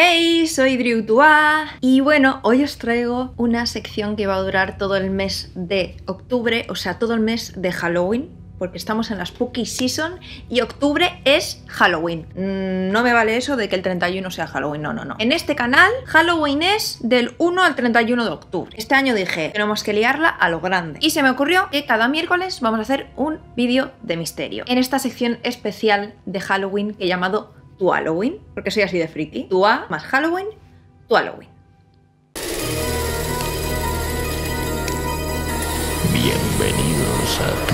Hey, soy Drew y bueno, hoy os traigo una sección que va a durar todo el mes de octubre, o sea, todo el mes de Halloween, porque estamos en la spooky season y octubre es Halloween. Mm, no me vale eso de que el 31 sea Halloween, no, no, no. En este canal, Halloween es del 1 al 31 de octubre. Este año dije, tenemos que liarla a lo grande. Y se me ocurrió que cada miércoles vamos a hacer un vídeo de misterio. En esta sección especial de Halloween que he llamado tu Halloween, porque soy así de friki. Tu A más Halloween, tu Halloween. Bienvenidos a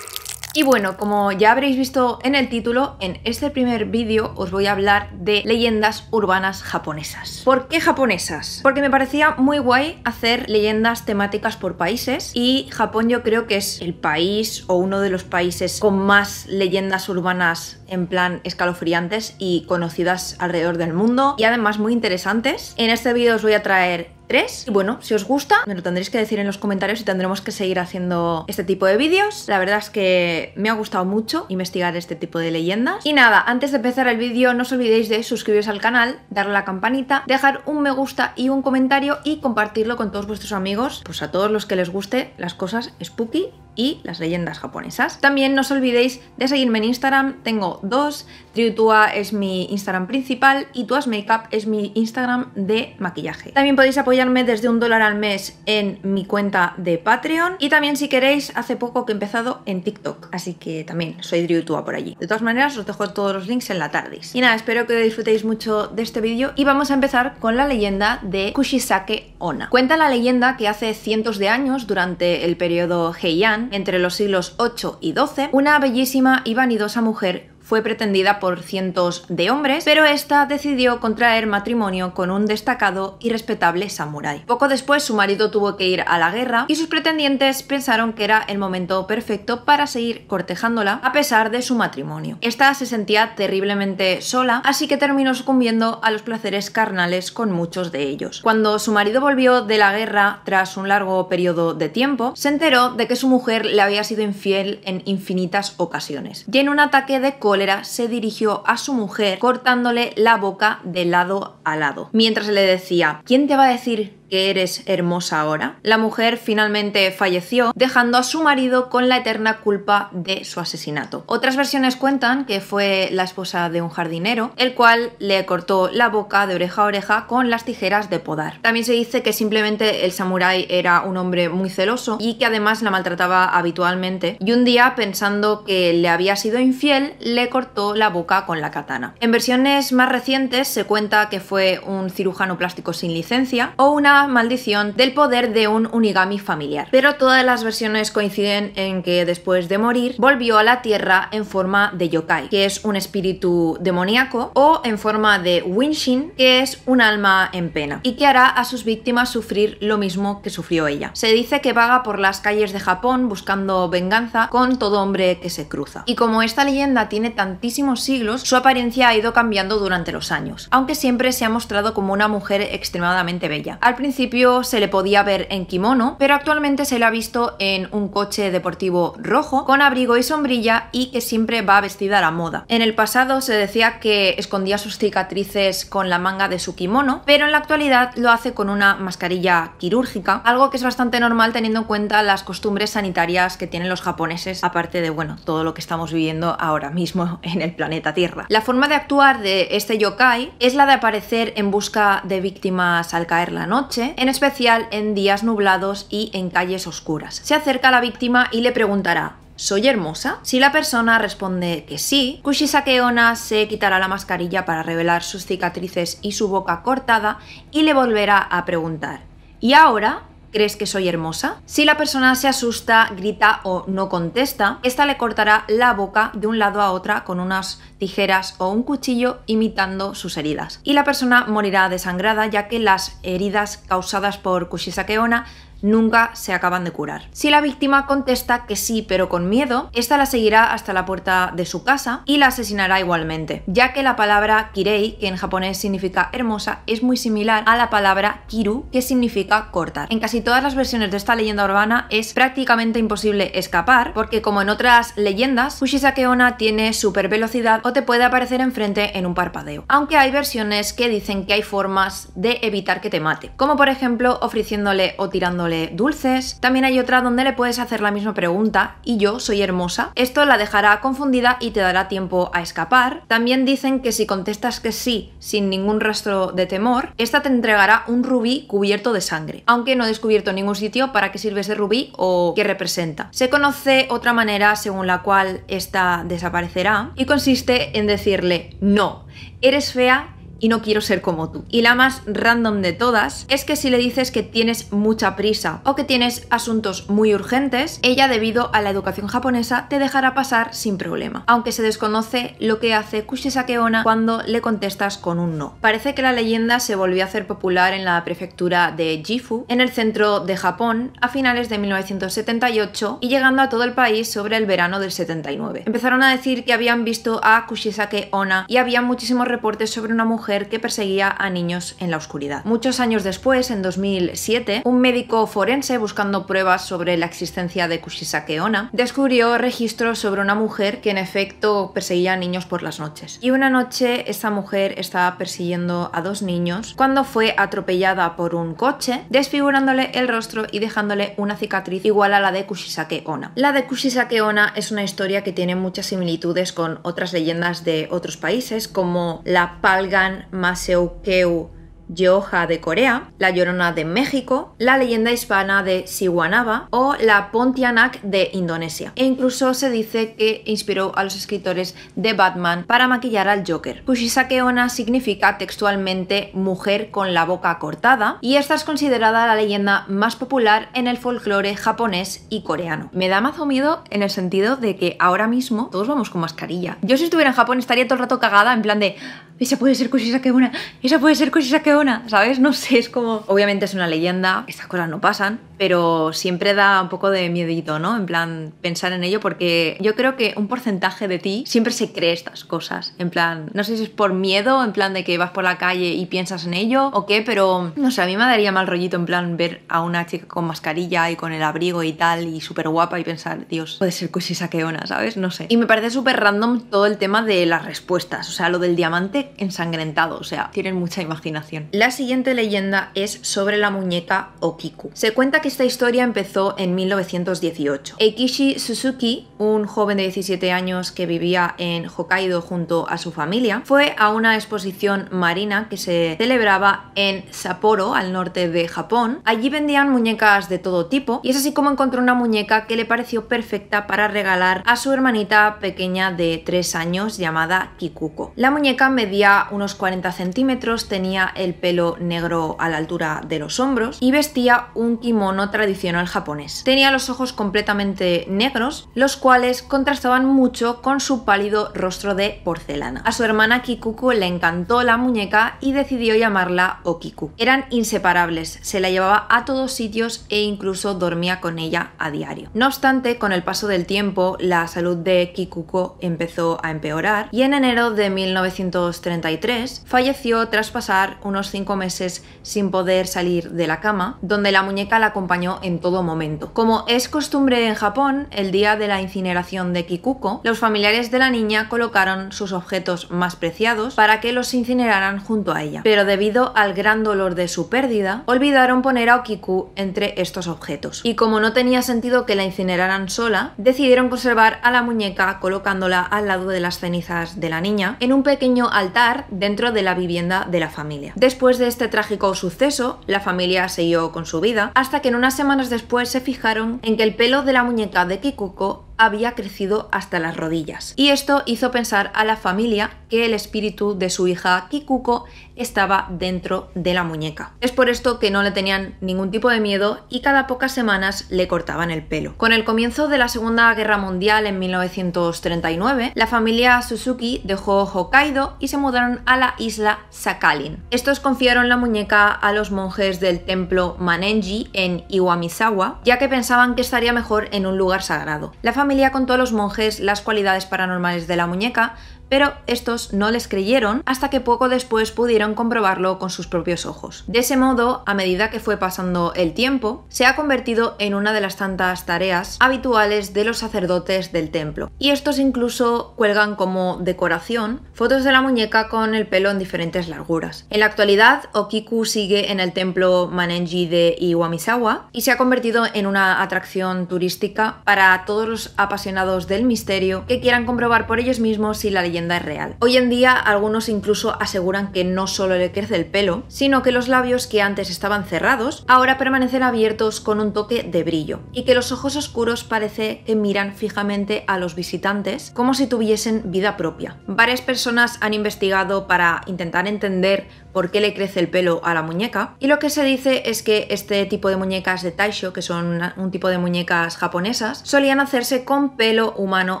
Y bueno, como ya habréis visto en el título, en este primer vídeo os voy a hablar de leyendas urbanas japonesas. ¿Por qué japonesas? Porque me parecía muy guay hacer leyendas temáticas por países y Japón yo creo que es el país o uno de los países con más leyendas urbanas en plan escalofriantes y conocidas alrededor del mundo y además muy interesantes. En este vídeo os voy a traer tres. Y bueno, si os gusta, me lo tendréis que decir en los comentarios y tendremos que seguir haciendo este tipo de vídeos. La verdad es que me ha gustado mucho investigar este tipo de leyendas. Y nada, antes de empezar el vídeo, no os olvidéis de suscribiros al canal, darle a la campanita, dejar un me gusta y un comentario y compartirlo con todos vuestros amigos, pues a todos los que les guste las cosas spooky y las leyendas japonesas. También no os olvidéis de seguirme en Instagram, tengo dos, Triutua es mi Instagram principal y Tuas Makeup es mi Instagram de maquillaje. También podéis apoyar apoyarme desde un dólar al mes en mi cuenta de Patreon y también si queréis hace poco que he empezado en TikTok, así que también soy Driutua por allí. De todas maneras os dejo todos los links en la tardis. Y nada, espero que disfrutéis mucho de este vídeo y vamos a empezar con la leyenda de Kushisake Ona Cuenta la leyenda que hace cientos de años, durante el periodo Heian, entre los siglos 8 y 12, una bellísima y vanidosa mujer fue pretendida por cientos de hombres, pero esta decidió contraer matrimonio con un destacado y respetable samurái. Poco después su marido tuvo que ir a la guerra y sus pretendientes pensaron que era el momento perfecto para seguir cortejándola a pesar de su matrimonio. Esta se sentía terriblemente sola, así que terminó sucumbiendo a los placeres carnales con muchos de ellos. Cuando su marido volvió de la guerra tras un largo periodo de tiempo, se enteró de que su mujer le había sido infiel en infinitas ocasiones. Y en un ataque de se dirigió a su mujer cortándole la boca de lado a lado, mientras le decía, ¿quién te va a decir eres hermosa ahora. La mujer finalmente falleció, dejando a su marido con la eterna culpa de su asesinato. Otras versiones cuentan que fue la esposa de un jardinero, el cual le cortó la boca de oreja a oreja con las tijeras de podar. También se dice que simplemente el samurái era un hombre muy celoso y que además la maltrataba habitualmente, y un día pensando que le había sido infiel, le cortó la boca con la katana. En versiones más recientes se cuenta que fue un cirujano plástico sin licencia o una maldición del poder de un unigami familiar. Pero todas las versiones coinciden en que después de morir volvió a la Tierra en forma de yokai, que es un espíritu demoníaco, o en forma de winshin, que es un alma en pena, y que hará a sus víctimas sufrir lo mismo que sufrió ella. Se dice que vaga por las calles de Japón buscando venganza con todo hombre que se cruza. Y como esta leyenda tiene tantísimos siglos, su apariencia ha ido cambiando durante los años, aunque siempre se ha mostrado como una mujer extremadamente bella principio se le podía ver en kimono, pero actualmente se le ha visto en un coche deportivo rojo, con abrigo y sombrilla y que siempre va vestida a la moda. En el pasado se decía que escondía sus cicatrices con la manga de su kimono, pero en la actualidad lo hace con una mascarilla quirúrgica, algo que es bastante normal teniendo en cuenta las costumbres sanitarias que tienen los japoneses, aparte de, bueno, todo lo que estamos viviendo ahora mismo en el planeta Tierra. La forma de actuar de este yokai es la de aparecer en busca de víctimas al caer la noche, en especial en días nublados y en calles oscuras. Se acerca a la víctima y le preguntará ¿Soy hermosa? Si la persona responde que sí, Kushisake se quitará la mascarilla para revelar sus cicatrices y su boca cortada y le volverá a preguntar ¿Y ahora? ¿Crees que soy hermosa? Si la persona se asusta, grita o no contesta, esta le cortará la boca de un lado a otra con unas tijeras o un cuchillo imitando sus heridas. Y la persona morirá desangrada ya que las heridas causadas por Kushisakeona nunca se acaban de curar. Si la víctima contesta que sí, pero con miedo, esta la seguirá hasta la puerta de su casa y la asesinará igualmente, ya que la palabra kirei, que en japonés significa hermosa, es muy similar a la palabra kiru, que significa cortar. En casi todas las versiones de esta leyenda urbana es prácticamente imposible escapar, porque como en otras leyendas, Fushisake Onna tiene súper velocidad o te puede aparecer enfrente en un parpadeo. Aunque hay versiones que dicen que hay formas de evitar que te mate, como por ejemplo ofreciéndole o tirándole dulces. También hay otra donde le puedes hacer la misma pregunta, y yo soy hermosa. Esto la dejará confundida y te dará tiempo a escapar. También dicen que si contestas que sí, sin ningún rastro de temor, esta te entregará un rubí cubierto de sangre, aunque no he descubierto ningún sitio para qué sirve ese rubí o qué representa. Se conoce otra manera según la cual esta desaparecerá y consiste en decirle no, eres fea y no quiero ser como tú. Y la más random de todas es que si le dices que tienes mucha prisa o que tienes asuntos muy urgentes, ella debido a la educación japonesa te dejará pasar sin problema, aunque se desconoce lo que hace Kushisake Ona cuando le contestas con un no. Parece que la leyenda se volvió a hacer popular en la prefectura de Jifu, en el centro de Japón, a finales de 1978 y llegando a todo el país sobre el verano del 79. Empezaron a decir que habían visto a Kushisake Ona y había muchísimos reportes sobre una mujer que perseguía a niños en la oscuridad. Muchos años después, en 2007, un médico forense buscando pruebas sobre la existencia de Kushisake Ona descubrió registros sobre una mujer que en efecto perseguía a niños por las noches. Y una noche esta mujer estaba persiguiendo a dos niños cuando fue atropellada por un coche, desfigurándole el rostro y dejándole una cicatriz igual a la de Kushisake Ona. La de Kushisake Ona es una historia que tiene muchas similitudes con otras leyendas de otros países como la Palgan Maseukeu Yeoha de Corea, La Llorona de México, la leyenda hispana de Siwanaba o la Pontianak de Indonesia. E incluso se dice que inspiró a los escritores de Batman para maquillar al Joker. Kushisake significa textualmente mujer con la boca cortada y esta es considerada la leyenda más popular en el folclore japonés y coreano. Me da más miedo en el sentido de que ahora mismo todos vamos con mascarilla. Yo si estuviera en Japón estaría todo el rato cagada en plan de esa puede ser Kushisa Saqueona, esa puede ser Kushisa Saqueona, ¿sabes? No sé, es como... Obviamente es una leyenda, estas cosas no pasan, pero siempre da un poco de miedito, ¿no? En plan, pensar en ello porque yo creo que un porcentaje de ti siempre se cree estas cosas. En plan, no sé si es por miedo, en plan de que vas por la calle y piensas en ello o qué, pero no sé, a mí me daría mal rollito en plan ver a una chica con mascarilla y con el abrigo y tal y súper guapa y pensar, Dios, puede ser Kushisa Saqueona, ¿sabes? No sé. Y me parece súper random todo el tema de las respuestas, o sea, lo del diamante ensangrentado, o sea, tienen mucha imaginación. La siguiente leyenda es sobre la muñeca Okiku. Se cuenta que esta historia empezó en 1918. Eikishi Suzuki, un joven de 17 años que vivía en Hokkaido junto a su familia, fue a una exposición marina que se celebraba en Sapporo, al norte de Japón. Allí vendían muñecas de todo tipo y es así como encontró una muñeca que le pareció perfecta para regalar a su hermanita pequeña de 3 años llamada Kikuko. La muñeca dio unos 40 centímetros, tenía el pelo negro a la altura de los hombros y vestía un kimono tradicional japonés. Tenía los ojos completamente negros, los cuales contrastaban mucho con su pálido rostro de porcelana. A su hermana Kikuku le encantó la muñeca y decidió llamarla Okiku. Eran inseparables, se la llevaba a todos sitios e incluso dormía con ella a diario. No obstante, con el paso del tiempo, la salud de Kikuko empezó a empeorar y en enero de 1930 33 falleció tras pasar unos cinco meses sin poder salir de la cama, donde la muñeca la acompañó en todo momento. Como es costumbre en Japón, el día de la incineración de Kikuko, los familiares de la niña colocaron sus objetos más preciados para que los incineraran junto a ella. Pero debido al gran dolor de su pérdida, olvidaron poner a Okiku entre estos objetos. Y como no tenía sentido que la incineraran sola, decidieron conservar a la muñeca colocándola al lado de las cenizas de la niña en un pequeño altar dentro de la vivienda de la familia. Después de este trágico suceso, la familia siguió con su vida, hasta que en unas semanas después se fijaron en que el pelo de la muñeca de Kikuko había crecido hasta las rodillas. Y esto hizo pensar a la familia que el espíritu de su hija Kikuko estaba dentro de la muñeca. Es por esto que no le tenían ningún tipo de miedo y cada pocas semanas le cortaban el pelo. Con el comienzo de la Segunda Guerra Mundial en 1939, la familia Suzuki dejó Hokkaido y se mudaron a la isla Sakhalin. Estos confiaron la muñeca a los monjes del templo Manenji en Iwamisawa, ya que pensaban que estaría mejor en un lugar sagrado familia contó a los monjes las cualidades paranormales de la muñeca, pero estos no les creyeron hasta que poco después pudieron comprobarlo con sus propios ojos. De ese modo, a medida que fue pasando el tiempo, se ha convertido en una de las tantas tareas habituales de los sacerdotes del templo. Y estos incluso cuelgan como decoración fotos de la muñeca con el pelo en diferentes larguras. En la actualidad, Okiku sigue en el templo Manenji de Iwamisawa y se ha convertido en una atracción turística para todos los apasionados del misterio que quieran comprobar por ellos mismos si la es real. Hoy en día algunos incluso aseguran que no solo le crece el pelo, sino que los labios que antes estaban cerrados ahora permanecen abiertos con un toque de brillo y que los ojos oscuros parece que miran fijamente a los visitantes como si tuviesen vida propia. Varias personas han investigado para intentar entender por qué le crece el pelo a la muñeca. Y lo que se dice es que este tipo de muñecas de Taisho, que son un tipo de muñecas japonesas, solían hacerse con pelo humano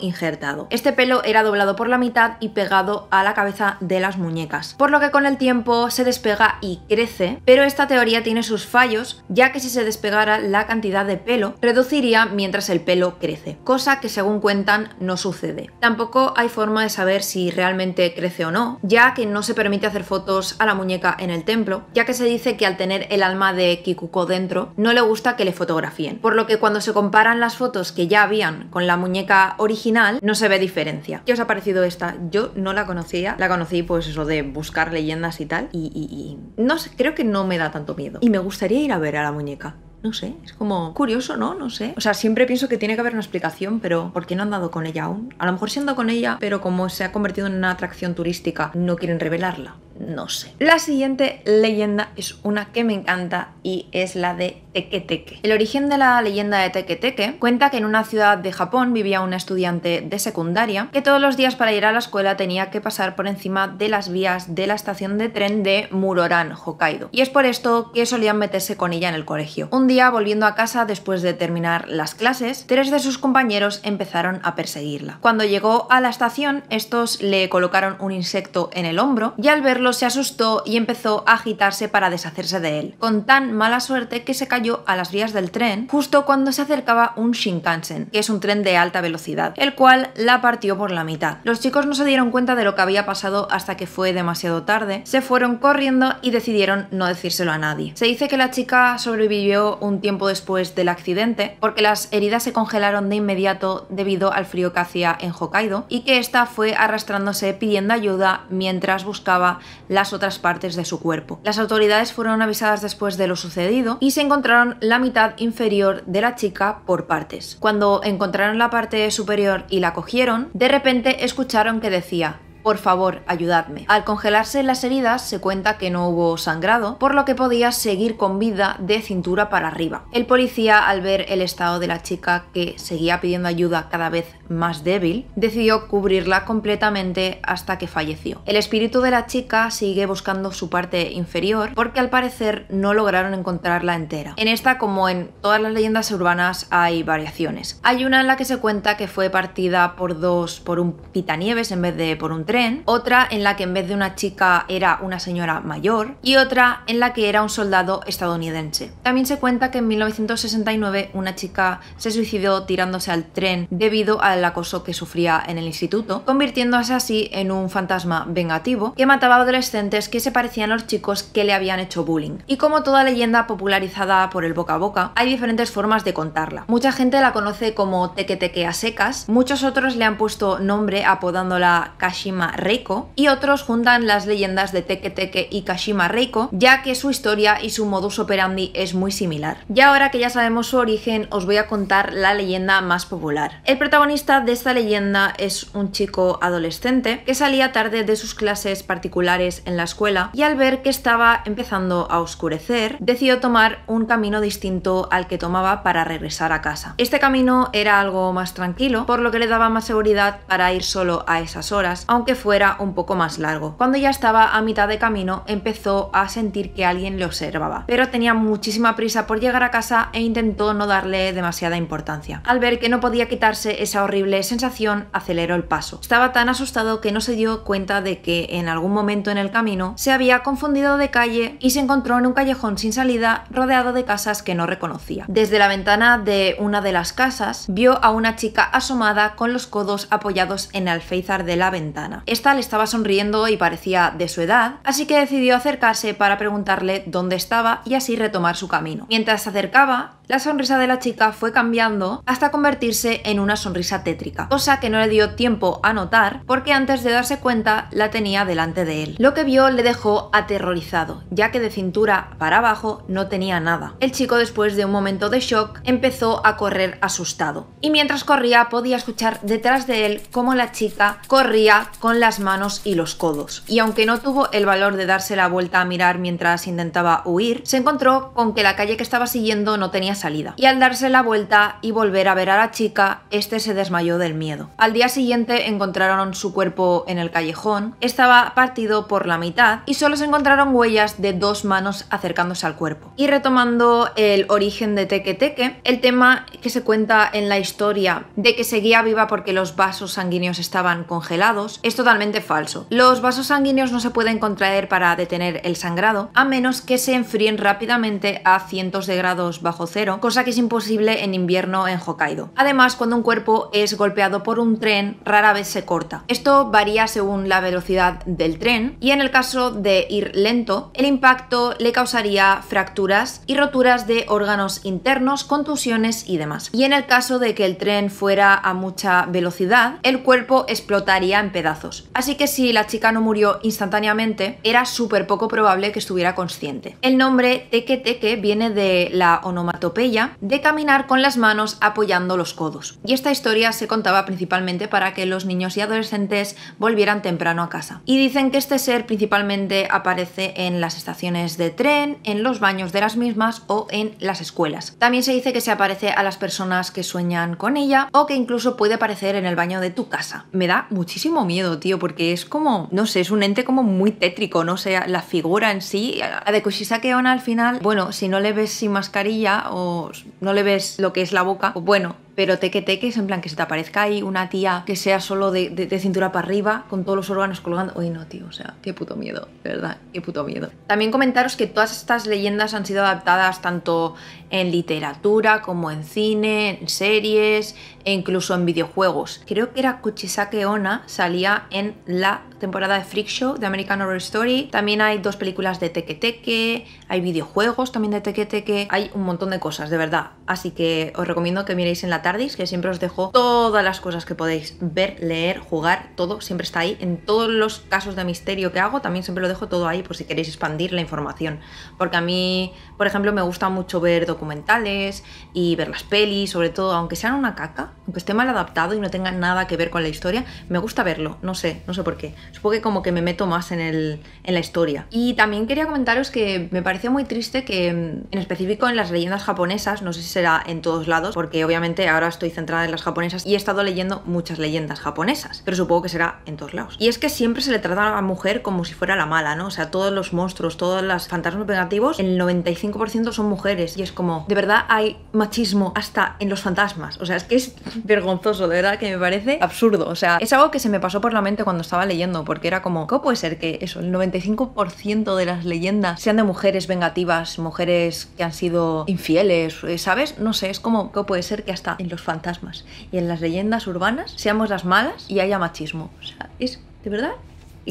injertado. Este pelo era doblado por la mitad y pegado a la cabeza de las muñecas, por lo que con el tiempo se despega y crece, pero esta teoría tiene sus fallos, ya que si se despegara la cantidad de pelo, reduciría mientras el pelo crece, cosa que según cuentan no sucede. Tampoco hay forma de saber si realmente crece o no, ya que no se permite hacer fotos a la muñeca en el templo, ya que se dice que al tener el alma de Kikuko dentro, no le gusta que le fotografíen, por lo que cuando se comparan las fotos que ya habían con la muñeca original, no se ve diferencia. ¿Qué os ha parecido esta? Yo no la conocía, la conocí pues eso de buscar leyendas y tal, y, no sé, creo que no me da tanto miedo. Y me gustaría ir a ver a la muñeca. No sé, es como curioso, ¿no? No sé. O sea, siempre pienso que tiene que haber una explicación, pero ¿por qué no han dado con ella aún? A lo mejor siendo con ella, pero como se ha convertido en una atracción turística, no quieren revelarla no sé. La siguiente leyenda es una que me encanta y es la de Teketeke. El origen de la leyenda de Teketeke cuenta que en una ciudad de Japón vivía un estudiante de secundaria que todos los días para ir a la escuela tenía que pasar por encima de las vías de la estación de tren de Muroran, Hokkaido. Y es por esto que solían meterse con ella en el colegio. Un día, volviendo a casa después de terminar las clases, tres de sus compañeros empezaron a perseguirla. Cuando llegó a la estación, estos le colocaron un insecto en el hombro y al verlo se asustó y empezó a agitarse para deshacerse de él, con tan mala suerte que se cayó a las vías del tren justo cuando se acercaba un Shinkansen, que es un tren de alta velocidad, el cual la partió por la mitad. Los chicos no se dieron cuenta de lo que había pasado hasta que fue demasiado tarde, se fueron corriendo y decidieron no decírselo a nadie. Se dice que la chica sobrevivió un tiempo después del accidente porque las heridas se congelaron de inmediato debido al frío que hacía en Hokkaido y que esta fue arrastrándose pidiendo ayuda mientras buscaba las otras partes de su cuerpo. Las autoridades fueron avisadas después de lo sucedido y se encontraron la mitad inferior de la chica por partes. Cuando encontraron la parte superior y la cogieron, de repente escucharon que decía por favor, ayudadme. Al congelarse las heridas se cuenta que no hubo sangrado, por lo que podía seguir con vida de cintura para arriba. El policía, al ver el estado de la chica que seguía pidiendo ayuda cada vez más débil, decidió cubrirla completamente hasta que falleció. El espíritu de la chica sigue buscando su parte inferior porque al parecer no lograron encontrarla entera. En esta, como en todas las leyendas urbanas, hay variaciones. Hay una en la que se cuenta que fue partida por dos, por un pitanieves en vez de por un otra en la que en vez de una chica era una señora mayor y otra en la que era un soldado estadounidense. También se cuenta que en 1969 una chica se suicidó tirándose al tren debido al acoso que sufría en el instituto, convirtiéndose así en un fantasma vengativo que mataba adolescentes que se parecían a los chicos que le habían hecho bullying. Y como toda leyenda popularizada por el boca a boca, hay diferentes formas de contarla. Mucha gente la conoce como teque teque a secas, muchos otros le han puesto nombre apodándola Kashima Reiko, y otros juntan las leyendas de Teke Teke y Kashima Reiko, ya que su historia y su modus operandi es muy similar. Y ahora que ya sabemos su origen, os voy a contar la leyenda más popular. El protagonista de esta leyenda es un chico adolescente que salía tarde de sus clases particulares en la escuela y al ver que estaba empezando a oscurecer, decidió tomar un camino distinto al que tomaba para regresar a casa. Este camino era algo más tranquilo, por lo que le daba más seguridad para ir solo a esas horas, aunque fuera un poco más largo. Cuando ya estaba a mitad de camino, empezó a sentir que alguien le observaba, pero tenía muchísima prisa por llegar a casa e intentó no darle demasiada importancia. Al ver que no podía quitarse esa horrible sensación, aceleró el paso. Estaba tan asustado que no se dio cuenta de que en algún momento en el camino se había confundido de calle y se encontró en un callejón sin salida rodeado de casas que no reconocía. Desde la ventana de una de las casas vio a una chica asomada con los codos apoyados en el alféizar de la ventana. Esta le estaba sonriendo y parecía de su edad, así que decidió acercarse para preguntarle dónde estaba y así retomar su camino. Mientras se acercaba, la sonrisa de la chica fue cambiando hasta convertirse en una sonrisa tétrica, cosa que no le dio tiempo a notar porque antes de darse cuenta la tenía delante de él. Lo que vio le dejó aterrorizado, ya que de cintura para abajo no tenía nada. El chico después de un momento de shock empezó a correr asustado y mientras corría podía escuchar detrás de él cómo la chica corría con las manos y los codos. Y aunque no tuvo el valor de darse la vuelta a mirar mientras intentaba huir, se encontró con que la calle que estaba siguiendo no tenía salida. Y al darse la vuelta y volver a ver a la chica, este se desmayó del miedo. Al día siguiente encontraron su cuerpo en el callejón, estaba partido por la mitad y solo se encontraron huellas de dos manos acercándose al cuerpo. Y retomando el origen de Teque Teque, el tema que se cuenta en la historia de que seguía viva porque los vasos sanguíneos estaban congelados, esto totalmente falso. Los vasos sanguíneos no se pueden contraer para detener el sangrado, a menos que se enfríen rápidamente a cientos de grados bajo cero, cosa que es imposible en invierno en Hokkaido. Además, cuando un cuerpo es golpeado por un tren, rara vez se corta. Esto varía según la velocidad del tren, y en el caso de ir lento, el impacto le causaría fracturas y roturas de órganos internos, contusiones y demás. Y en el caso de que el tren fuera a mucha velocidad, el cuerpo explotaría en pedazos. Así que si la chica no murió instantáneamente, era súper poco probable que estuviera consciente. El nombre teque teque viene de la onomatopeya de caminar con las manos apoyando los codos. Y esta historia se contaba principalmente para que los niños y adolescentes volvieran temprano a casa. Y dicen que este ser principalmente aparece en las estaciones de tren, en los baños de las mismas o en las escuelas. También se dice que se aparece a las personas que sueñan con ella o que incluso puede aparecer en el baño de tu casa. Me da muchísimo miedo, tío, porque es como, no sé, es un ente como muy tétrico, no sé, la figura en sí. A de Kushisake Ona al final, bueno, si no le ves sin mascarilla o no le ves lo que es la boca, pues bueno, pero te que es en plan que se te aparezca ahí una tía que sea solo de, cintura para arriba con todos los órganos colgando. Uy, no, tío, o sea, qué puto miedo, de verdad, qué puto miedo. También comentaros que todas estas leyendas han sido adaptadas tanto en literatura como en cine, en series, e incluso en videojuegos. Creo que era Kuchisake Ona salía en la temporada de Freak Show de American Horror Story. También hay dos películas de Teke Teke, hay videojuegos también de Teke Teke, hay un montón de cosas, de verdad. Así que os recomiendo que miréis en la Tardis, que siempre os dejo todas las cosas que podéis ver, leer, jugar, todo siempre está ahí. En todos los casos de misterio que hago, también siempre lo dejo todo ahí por si queréis expandir la información. Porque a mí, por ejemplo, me gusta mucho ver documentales y ver las pelis, sobre todo, aunque sean una caca, aunque esté mal adaptado y no tenga nada que ver con la historia, me gusta verlo, no sé, no sé por qué. Supongo que como que me meto más en, el, en la historia. Y también quería comentaros que me pareció muy triste que, mm, en específico en las leyendas japonesas, no sé si será en todos lados, porque obviamente ahora estoy centrada en las japonesas y he estado leyendo muchas leyendas japonesas, pero supongo que será en todos lados. Y es que siempre se le trata a la mujer como si fuera la mala, ¿no? O sea, todos los monstruos, todos los fantasmas negativos, el 95% son mujeres. Y es como, de verdad hay machismo hasta en los fantasmas. O sea, es que es vergonzoso, de verdad que me parece absurdo. O sea, es algo que se me pasó por la mente cuando estaba leyendo, porque era como, ¿cómo puede ser que eso, el 95% de las leyendas sean de mujeres vengativas, mujeres que han sido infieles, eh, ¿sabes? No sé, es como, ¿cómo puede ser que hasta en los fantasmas y en las leyendas urbanas seamos las malas y haya machismo? O sea, es de verdad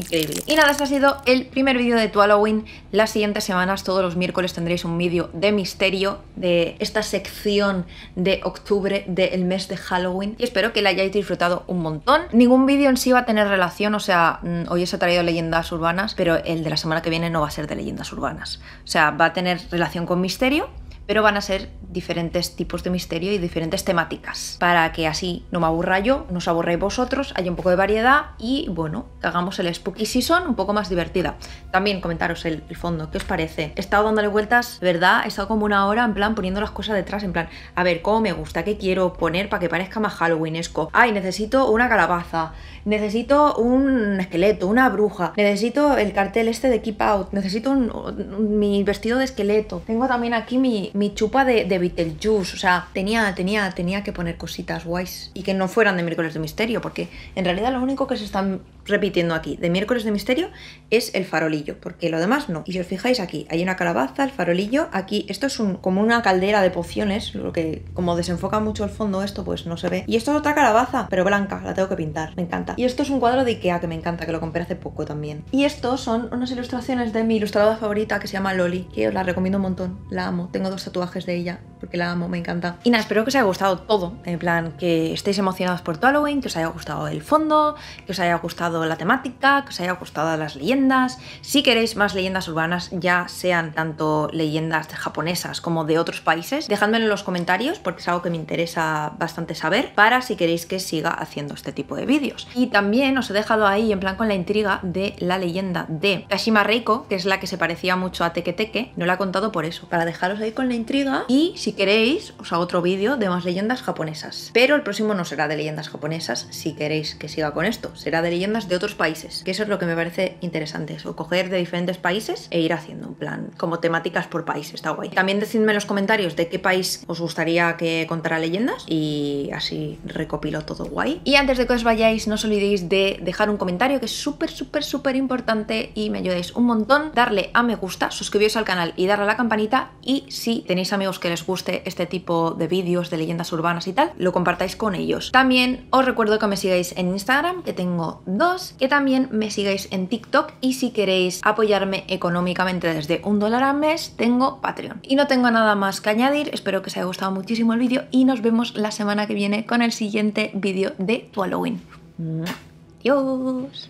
increíble. Y nada, este ha sido el primer vídeo de tu Halloween. Las siguientes semanas, todos los miércoles, tendréis un vídeo de misterio de esta sección de octubre del mes de Halloween. Y espero que la hayáis disfrutado un montón. Ningún vídeo en sí va a tener relación, o sea, mm, hoy os ha traído leyendas urbanas, pero el de la semana que viene no va a ser de leyendas urbanas. O sea, va a tener relación con misterio, pero van a ser diferentes tipos de misterio y diferentes temáticas, para que así no me aburra yo, no os aburráis vosotros, haya un poco de variedad y bueno, hagamos el Spooky son un poco más divertida. También comentaros el, fondo, ¿qué os parece? He estado dándole vueltas, ¿verdad? He estado como una hora en plan poniendo las cosas detrás, en plan, a ver, ¿cómo me gusta? ¿Qué quiero poner para que parezca más Halloweenesco? Ay, necesito una calabaza, necesito un esqueleto, una bruja, necesito el cartel este de Keep Out, necesito mi vestido de esqueleto. Tengo también aquí mi mi chupa de, Beetlejuice. O sea, tenía, tenía, tenía que poner cositas guays. Y que no fueran de miércoles de misterio, porque en realidad lo único que se están repitiendo aquí de miércoles de misterio es el farolillo, porque lo demás no. Y si os fijáis aquí, hay una calabaza, el farolillo, aquí esto es un, como una caldera de pociones, lo que como desenfoca mucho el fondo esto pues no se ve. Y esto es otra calabaza, pero blanca, la tengo que pintar, me encanta. Y esto es un cuadro de Ikea que me encanta, que lo compré hace poco también. Y estos son unas ilustraciones de mi ilustradora favorita que se llama Loli, que os la recomiendo un montón, la amo. Tengo dos tatuajes de ella, porque la amo, me encanta. Y nada, espero que os haya gustado todo, en plan que estéis emocionados por tu Halloween, que os haya gustado el fondo, que os haya gustado la temática, que os haya gustado las leyendas. Si queréis más leyendas urbanas, ya sean tanto leyendas japonesas como de otros países, dejadmelo en los comentarios porque es algo que me interesa bastante saber para si queréis que siga haciendo este tipo de vídeos. Y también os he dejado ahí en plan con la intriga de la leyenda de Kashima Reiko, que es la que se parecía mucho a Teke Teke. No la he contado por eso, para dejaros ahí con la intriga y si queréis os hago otro vídeo de más leyendas japonesas. Pero el próximo no será de leyendas japonesas, si queréis que siga con esto, será de leyendas de otros países, que eso es lo que me parece interesante, eso, coger de diferentes países e ir haciendo, un plan, como temáticas por país, está guay. También decidme en los comentarios de qué país os gustaría que contara leyendas y así recopilo todo guay. Y antes de que os vayáis, no os olvidéis de dejar un comentario que es súper, súper, súper importante y me ayudáis un montón, darle a me gusta, suscribiros al canal y darle a la campanita y si tenéis amigos que les guste este tipo de vídeos de leyendas urbanas y tal, lo compartáis con ellos. También os recuerdo que me sigáis en Instagram, que tengo dos, que también me sigáis en TikTok y si queréis apoyarme económicamente desde un dólar al mes, tengo Patreon. Y no tengo nada más que añadir, espero que os haya gustado muchísimo el vídeo y nos vemos la semana que viene con el siguiente vídeo de tu Halloween. Adiós.